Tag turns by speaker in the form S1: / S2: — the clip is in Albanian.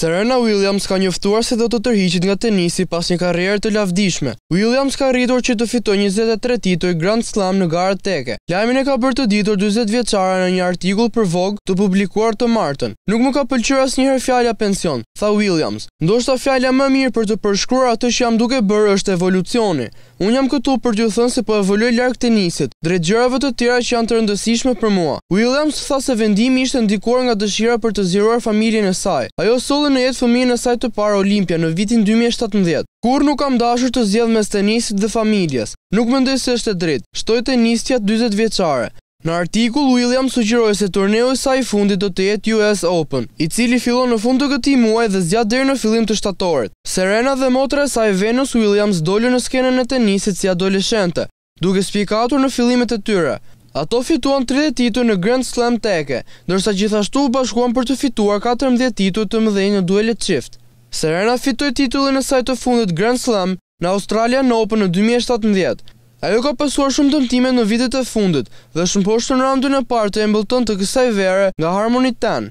S1: Serena Williams ka njëftuar se do të tërhiqit nga tenisi pas një karrierë të lavdishme. Williams ka rritur që të fitoj 23 titoj Grand Slam në gara teke. Lajmin e ka bërë të ditur 20 vjeqara në një artikull për vogë të publikuar të martën. Nuk më ka pëlqyra së njëherë fjalla pension, tha Williams. Ndo shta fjalla më mirë për të përshkruar atë që jam duke bërë është evolucioni. Unë jam këtu për t'ju thënë se po evoluoj larg tenisit, drejt gjërave të tjera që janë të rëndësishme për mua. Williams tha se vendimi ishte ndikuar nga dëshira për të zgjeruar familjen e saj. Ajo solli në jetë fëmijën e saj të parë Olimpia në vitin 2017. Kur nuk kam dashur të zgjedh mes tenisit dhe familjes, nuk mendoj se është e drejtë. Shtoj tenisja 40 vjeçare. Në artikull, William sugjeroj se turneu e saj fundit do të jetë US Open, i cili fillon në fund të këti muaj dhe zjatë dherë në fillim të shtatorit. Serena dhe motra sa saj Venus Williams dollë në skenën e tenisit si adolescente, duke spikatur në fillimet e tyre. Ato fituan 30 titur në Grand Slam teke, dërsa gjithashtu bashkuan për të fituar 14 titur të mëdhenjë në duelit qift. Serena fitoj titullin e saj të fundit Grand Slam në Australian Open në 2017, Ajo ka pasuar shumë dëmtime në vitet e fundit dhe shumë poshtë në randu në partë e mbëlton të kësaj vere nga harmonit tanë.